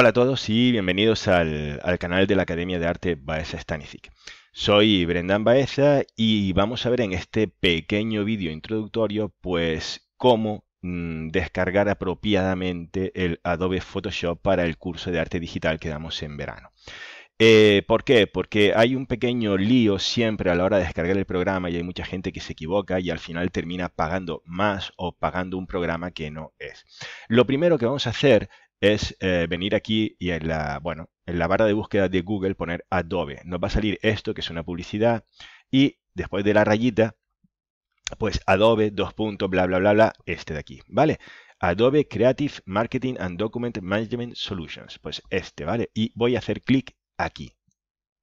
Hola a todos y bienvenidos al, canal de la Academia de Arte Baeza Stanisic. Soy Brendan Baeza y vamos a ver en este pequeño vídeo introductorio pues cómo mm, descargar apropiadamente el Adobe Photoshop para el curso de arte digital que damos en verano. Eh, ¿Por qué? Porque hay un pequeño lío siempre a la hora de descargar el programa y hay mucha gente que se equivoca y al final termina pagando más o pagando un programa que no es. Lo primero que vamos a hacer es eh, venir aquí y en la, bueno, en la barra de búsqueda de Google poner Adobe. Nos va a salir esto, que es una publicidad, y después de la rayita, pues Adobe, dos puntos, bla, bla, bla, bla, este de aquí, ¿vale? Adobe Creative Marketing and Document Management Solutions, pues este, ¿vale? Y voy a hacer clic aquí.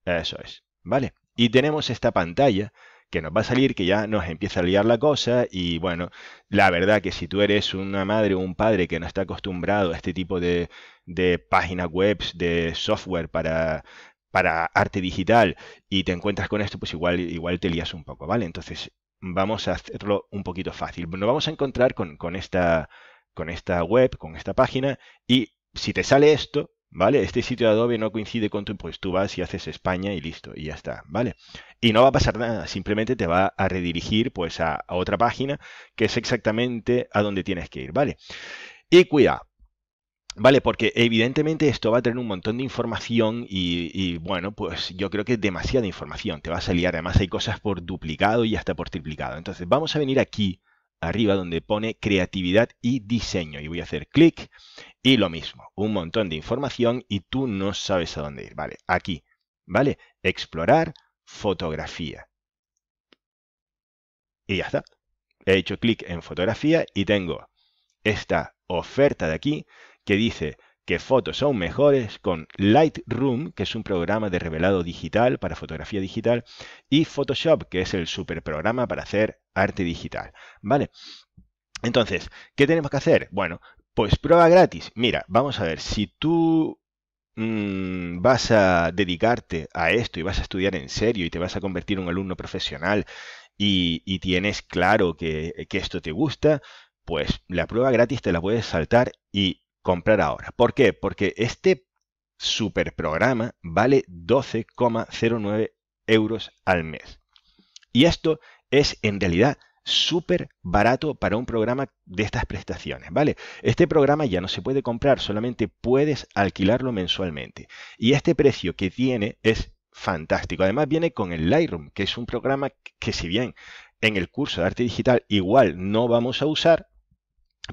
Eso es, ¿vale? Y tenemos esta pantalla que nos va a salir, que ya nos empieza a liar la cosa y bueno, la verdad que si tú eres una madre o un padre que no está acostumbrado a este tipo de, de páginas web, de software para, para arte digital y te encuentras con esto, pues igual, igual te lías un poco, ¿vale? Entonces vamos a hacerlo un poquito fácil. Nos vamos a encontrar con, con esta, con esta web, con esta página y si te sale esto, ¿vale? Este sitio de Adobe no coincide con tu, pues tú vas y haces España y listo, y ya está, ¿vale? Y no va a pasar nada, simplemente te va a redirigir pues a, otra página que es exactamente a donde tienes que ir, ¿vale? Y cuidado, Vale, porque evidentemente esto va a tener un montón de información y, y, bueno, pues yo creo que es demasiada información te va a salir. Además hay cosas por duplicado y hasta por triplicado. Entonces vamos a venir aquí arriba donde pone creatividad y diseño. Y voy a hacer clic y lo mismo, un montón de información y tú no sabes a dónde ir. Vale, aquí, ¿vale? Explorar fotografía. Y ya está. He hecho clic en fotografía y tengo esta oferta de aquí que dice que fotos son mejores con Lightroom, que es un programa de revelado digital para fotografía digital, y Photoshop, que es el super programa para hacer arte digital. ¿Vale? Entonces, ¿qué tenemos que hacer? Bueno, pues prueba gratis. Mira, vamos a ver, si tú mm, vas a dedicarte a esto y vas a estudiar en serio y te vas a convertir en un alumno profesional y, tienes claro que esto te gusta, pues la prueba gratis te la puedes saltar y comprar ahora. ¿Por qué? Porque este super programa vale 12,09 euros al mes. Y esto es en realidad súper barato para un programa de estas prestaciones, ¿vale? Este programa ya no se puede comprar, solamente puedes alquilarlo mensualmente. Y este precio que tiene es fantástico. Además viene con el Lightroom, que es un programa que si bien en el curso de arte digital igual no vamos a usar,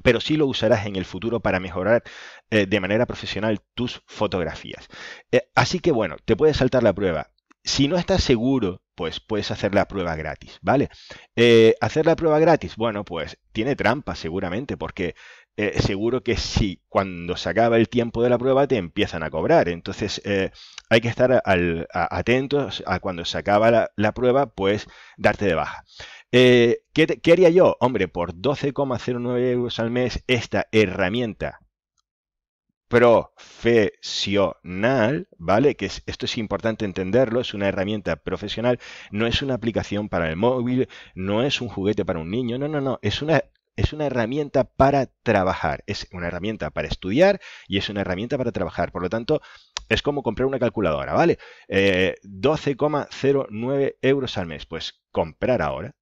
pero sí lo usarás en el futuro para mejorar eh, de manera profesional tus fotografías. Eh, así que bueno, te puedes saltar la prueba. Si no estás seguro, pues puedes hacer la prueba gratis, ¿vale? Eh, hacer la prueba gratis, bueno, pues tiene trampa seguramente, porque seguro que si cuando se acaba el tiempo de la prueba te empiezan a cobrar. Entonces hay que estar atentos a cuando se acaba la, prueba, pues darte de baja. Eh, ¿qué, haría yo? Hombre, por 12,09 euros al mes, esta herramienta profesional, ¿vale? Que esto es importante entenderlo, es una herramienta profesional, no es una aplicación para el móvil, no es un juguete para un niño, no, no, no, es una es una herramienta para trabajar, es una herramienta para estudiar y es una herramienta para trabajar. Por lo tanto, es como comprar una calculadora, ¿vale? 12,09 eh, euros al mes. Pues comprar ahora,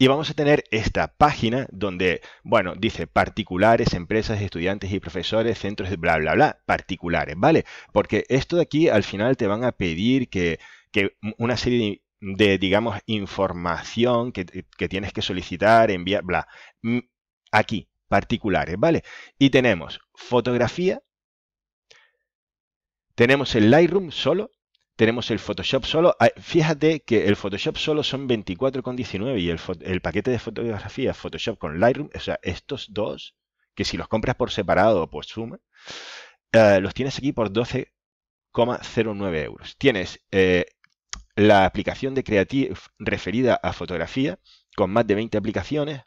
y vamos a tener esta página donde, bueno, dice particulares, empresas, estudiantes y profesores, centros, bla, bla, bla, particulares, ¿vale? Porque esto de aquí al final te van a pedir que, una serie de, digamos, información que, que, tienes que solicitar, enviar, bla. Mm, aquí, particulares, ¿vale? Y tenemos fotografía, tenemos el Lightroom solo, tenemos el Photoshop solo. Ah, fíjate que el Photoshop solo son 24,19 y el, paquete de fotografía Photoshop con Lightroom, o sea, estos dos, que si los compras por separado pues eh, suma, los tienes aquí por 12,09 euros. Tienes eh, la aplicación de Creative referida a fotografía, con más de 20 aplicaciones,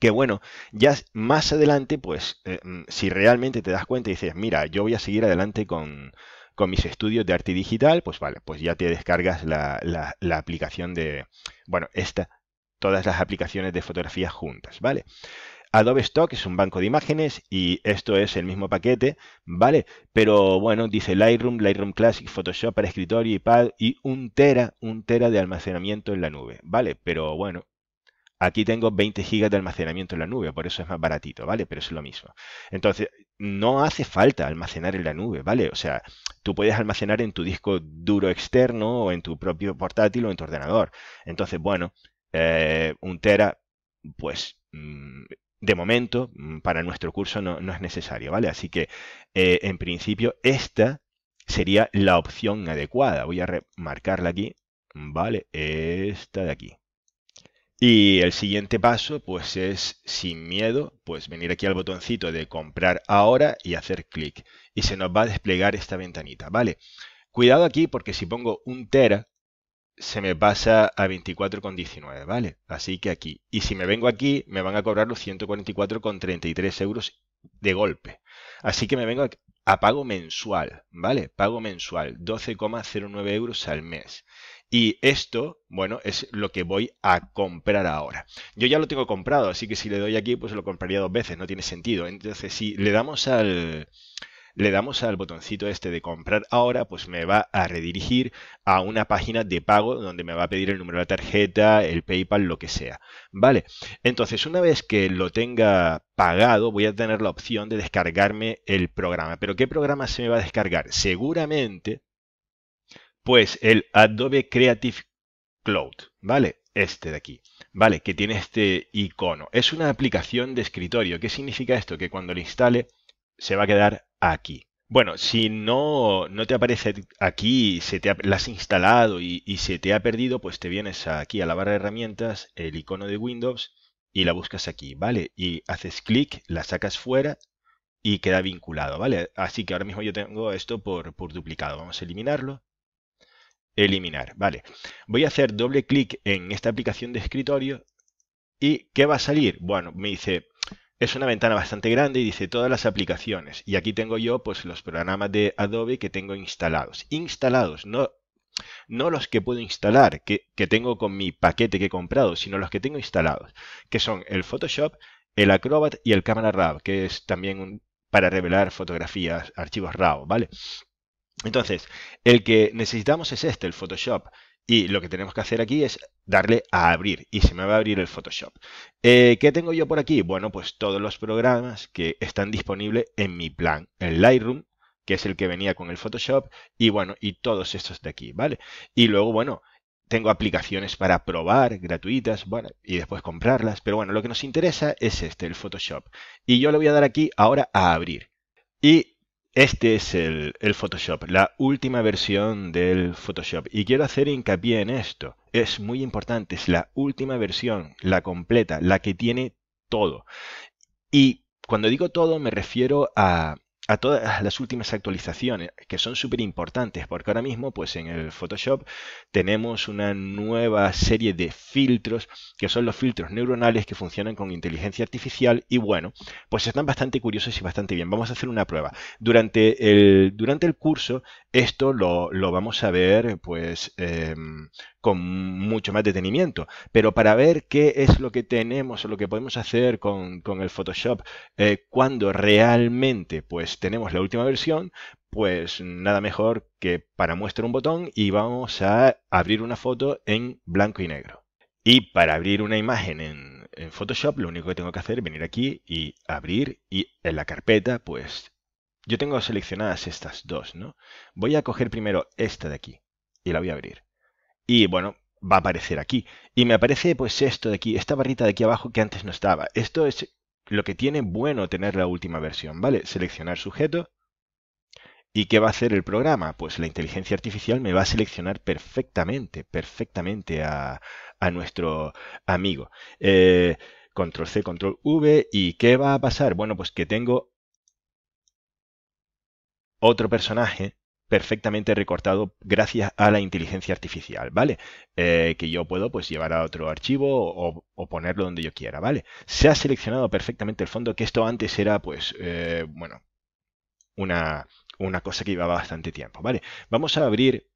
que bueno, ya más adelante, pues eh, mm, si realmente te das cuenta y dices, mira, yo voy a seguir adelante con, con mis estudios de arte digital, pues vale, pues ya te descargas la, aplicación de, bueno, esta, todas las aplicaciones de fotografía juntas, ¿vale? Adobe Stock es un banco de imágenes y esto es el mismo paquete, ¿vale? Pero bueno, dice Lightroom, Lightroom Classic, Photoshop para escritorio, iPad y un tera, un tera de almacenamiento en la nube, ¿vale? Pero bueno, Aquí tengo 20 GB de almacenamiento en la nube, por eso es más baratito, ¿vale? Pero es lo mismo. Entonces, no hace falta almacenar en la nube, ¿vale? O sea, tú puedes almacenar en tu disco duro externo o en tu propio portátil o en tu ordenador. Entonces, bueno, eh, un tera, pues... Mm, de momento, mm, para nuestro curso no, es necesario, ¿vale? Así que, eh, en principio, esta sería la opción adecuada. Voy a remarcarla aquí, ¿vale? Esta de aquí. Y el siguiente paso, pues es sin miedo, pues venir aquí al botoncito de comprar ahora y hacer clic. Y se nos va a desplegar esta ventanita, ¿vale? Cuidado aquí porque si pongo un tera, se me pasa a 24,19, ¿vale? Así que aquí. Y si me vengo aquí, me van a cobrar los 144,33 euros de golpe. Así que me vengo a pago mensual, ¿vale? Pago mensual, 12,09 euros al mes. Y esto, bueno, es lo que voy a comprar ahora. Yo ya lo tengo comprado, así que si le doy aquí, pues lo compraría dos veces, no tiene sentido. Entonces, si le damos al le damos al botoncito este de comprar ahora, pues me va a redirigir a una página de pago donde me va a pedir el número de la tarjeta, el PayPal, lo que sea. Vale, entonces una vez que lo tenga pagado, voy a tener la opción de descargarme el programa. Pero ¿qué programa se me va a descargar? Seguramente pues el Adobe Creative Cloud, ¿vale? Este de aquí, ¿vale? Que tiene este icono. Es una aplicación de escritorio. ¿Qué significa esto? Que cuando lo instale se va a quedar aquí. Bueno, si no, no te aparece aquí, se te la has instalado y, y se te ha perdido, pues te vienes aquí a la barra de herramientas, el icono de Windows y la buscas aquí, ¿vale? Y haces clic, la sacas fuera y queda vinculado, ¿vale? Así que ahora mismo yo tengo esto por, por duplicado. Vamos a eliminarlo eliminar. Vale, voy a hacer doble clic en esta aplicación de escritorio y ¿qué va a salir? Bueno, me dice, es una ventana bastante grande y dice todas las aplicaciones. Y aquí tengo yo pues los programas de Adobe que tengo instalados. Instalados, no, no los que puedo instalar, que, que tengo con mi paquete que he comprado, sino los que tengo instalados, que son el Photoshop, el Acrobat y el Camera Raw, que es también para revelar fotografías, archivos RAW, ¿vale? Entonces, el que necesitamos es este, el Photoshop. Y lo que tenemos que hacer aquí es darle a abrir y se me va a abrir el Photoshop. Eh, ¿Qué tengo yo por aquí? Bueno, pues todos los programas que están disponibles en mi plan. El Lightroom, que es el que venía con el Photoshop, y bueno, y todos estos de aquí, ¿vale? Y luego, bueno, tengo aplicaciones para probar gratuitas, bueno, y después comprarlas, pero bueno, lo que nos interesa es este, el Photoshop. Y yo le voy a dar aquí ahora a abrir. Y este es el, Photoshop, la última versión del Photoshop. Y quiero hacer hincapié en esto. Es muy importante, es la última versión, la completa, la que tiene todo. Y cuando digo todo me refiero a a todas las últimas actualizaciones, que son súper importantes, porque ahora mismo, pues en el Photoshop tenemos una nueva serie de filtros, que son los filtros neuronales que funcionan con inteligencia artificial, y bueno, pues están bastante curiosos y bastante bien. Vamos a hacer una prueba. Durante el, durante el curso, esto lo, vamos a ver, pues, eh, con mucho más detenimiento, pero para ver qué es lo que tenemos o lo que podemos hacer con, el Photoshop, eh, cuando realmente, pues, pues tenemos la última versión, pues nada mejor que para muestra un botón y vamos a abrir una foto en blanco y negro. Y para abrir una imagen en, en Photoshop lo único que tengo que hacer es venir aquí y abrir y en la carpeta pues yo tengo seleccionadas estas dos, ¿no? Voy a coger primero esta de aquí y la voy a abrir. Y bueno, va a aparecer aquí. Y me aparece pues esto de aquí, esta barrita de aquí abajo que antes no estaba. Esto es lo que tiene bueno tener la última versión, ¿vale? Seleccionar sujeto. ¿Y qué va a hacer el programa? Pues la inteligencia artificial me va a seleccionar perfectamente, perfectamente a, nuestro amigo. Eh, control C, control V. ¿Y qué va a pasar? Bueno, pues que tengo otro personaje perfectamente recortado gracias a la inteligencia artificial, ¿vale? Eh, que yo puedo pues llevar a otro archivo o, ponerlo donde yo quiera, ¿vale? Se ha seleccionado perfectamente el fondo, que esto antes era pues, eh, bueno, una, una cosa que llevaba bastante tiempo, ¿vale? Vamos a abrir,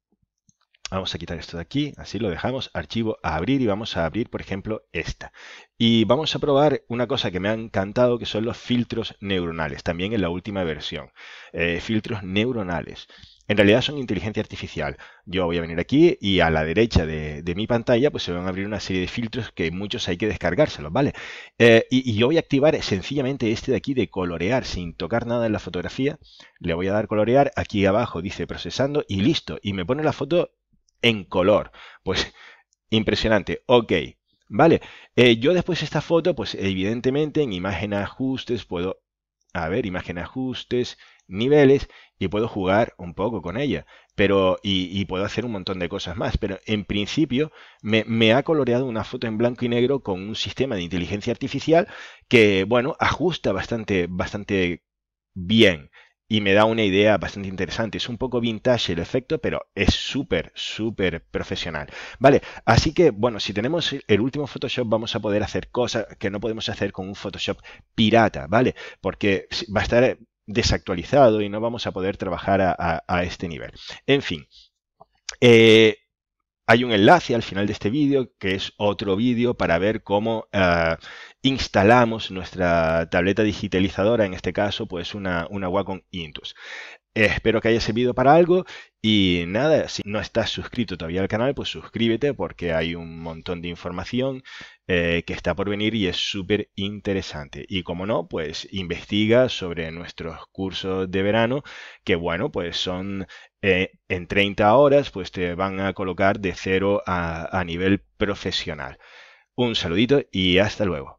vamos a quitar esto de aquí, así lo dejamos, archivo a abrir y vamos a abrir, por ejemplo, esta. Y vamos a probar una cosa que me ha encantado, que son los filtros neuronales, también en la última versión. Eh, filtros neuronales en realidad son inteligencia artificial. Yo voy a venir aquí y a la derecha de, mi pantalla pues se van a abrir una serie de filtros que muchos hay que descargárselos, ¿vale? Eh, y, yo voy a activar sencillamente este de aquí de colorear sin tocar nada en la fotografía. Le voy a dar colorear, aquí abajo dice procesando y listo. Y me pone la foto en color. Pues impresionante, ok. Vale, eh, yo después esta foto, pues evidentemente en imagen ajustes puedo, a ver, imagen ajustes, niveles y puedo jugar un poco con ella. Pero, y, puedo hacer un montón de cosas más. Pero en principio me, me, ha coloreado una foto en blanco y negro con un sistema de inteligencia artificial que, bueno, ajusta bastante, bastante bien. Y me da una idea bastante interesante. Es un poco vintage el efecto, pero es súper, súper profesional. Vale, así que bueno, si tenemos el último Photoshop vamos a poder hacer cosas que no podemos hacer con un Photoshop pirata, ¿vale? Porque va a estar desactualizado y no vamos a poder trabajar a, este nivel. En fin. Eh, hay un enlace al final de este vídeo, que es otro vídeo para ver cómo eh, instalamos nuestra tableta digitalizadora, en este caso, pues una, una Wacom Intus. Espero que haya servido para algo y nada, si no estás suscrito todavía al canal, pues suscríbete porque hay un montón de información eh, que está por venir y es súper interesante. Y como no, pues investiga sobre nuestros cursos de verano, que bueno, pues son eh, en 30 horas, pues te van a colocar de cero a nivel profesional. Un saludito y hasta luego.